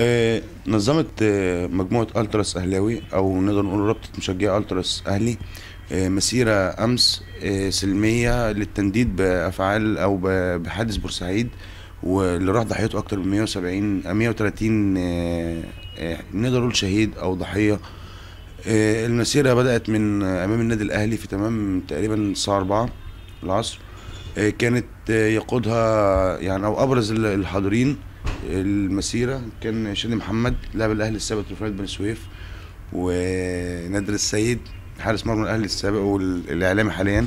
آه، نظمت آه، مجموعة ألتراس أهلاوي أو نقدر نقول رابطة مشجعي ألتراس أهلي آه، مسيرة أمس سلمية للتنديد بأفعال أو بحادث بورسعيد واللي راح ضحيته أكتر من 170 130 نقدر نقول شهيد أو ضحية المسيرة بدأت من أمام النادي الأهلي في تمام تقريبا الساعة 4 العصر آه، كانت آه، يقودها يعني او ابرز الحاضرين المسيره كان شادي محمد لاعب الاهلي السابق رفاعي بن سويف ونادر السيد حارس مرمى الاهلي السابق والاعلامي حاليا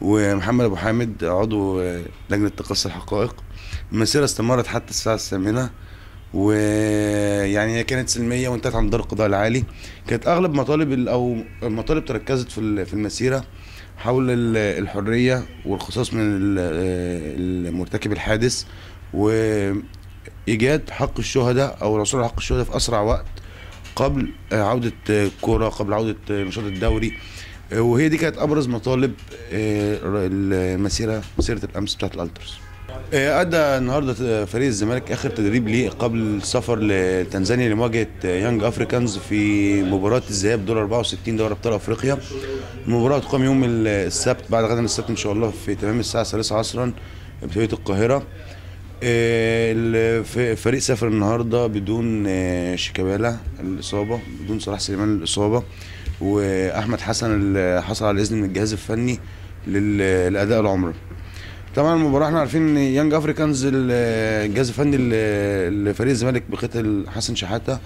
ومحمد ابو حامد عضو آه، لجنه تقصي الحقائق المسيره استمرت حتى الساعه الثامنه ويعني هي كانت سلميه وانتهت عند دار القضاء العالي كانت اغلب مطالب او المطالب تركزت في في المسيره حول الحريه والخصوص من آه، المرتكب الحادث وايجاد حق الشهداء او الوصول حق الشهداء في اسرع وقت قبل عوده الكوره قبل عوده نشاط الدوري وهي دي كانت ابرز مطالب آه، المسيره مسيره الامس بتاعت الالترز آه، أدى النهاردة آه، فريق الزمالك آخر تدريب ليه قبل السفر لتنزانيا لمواجهة آه، يانج أفريكانز في مباراة الذهاب دور 64 دوري أبطال أفريقيا. المباراة تقام يوم السبت بعد غدا السبت إن شاء الله في تمام الساعة 3 عصرا بتوقيت القاهرة. الفريق سافر النهارده بدون شيكابالا الإصابة بدون صلاح سليمان الإصابة وأحمد حسن اللي حصل على الإذن من الجهاز الفني للأداء العمري. طبعا المباراه احنا عارفين ان يانج افريكانز الجهاز الفني لفريق الزمالك بقتل حسن شحاته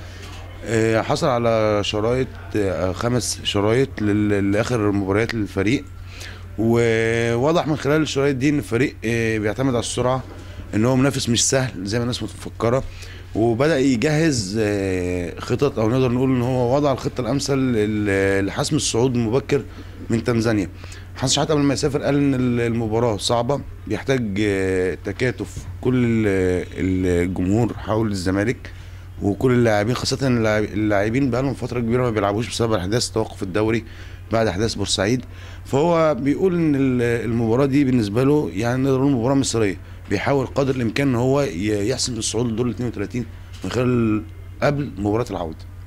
آه، حصل على شرايط آه، خمس شرايط لاخر مباريات للفريق وواضح من خلال الشرايط دي ان الفريق آه، بيعتمد على السرعه ان هو منافس مش سهل زي ما الناس متفكره وبدا يجهز خطط او نقدر نقول ان هو وضع الخطه الامثل لحسم الصعود المبكر من تنزانيا حسن شحاته قبل ما يسافر قال ان المباراه صعبه بيحتاج آه، تكاتف كل الجمهور حول الزمالك وكل اللاعبين خاصه اللاعبين بقى لهم فتره كبيره ما بيلعبوش بسبب احداث توقف الدوري بعد احداث بورسعيد فهو بيقول ان المباراه دي بالنسبه له يعني نقدر نقول مباراه مصريه بيحاول قدر الامكان ان هو يحسم الصعود لدور 32 من خلال قبل مباراه العوده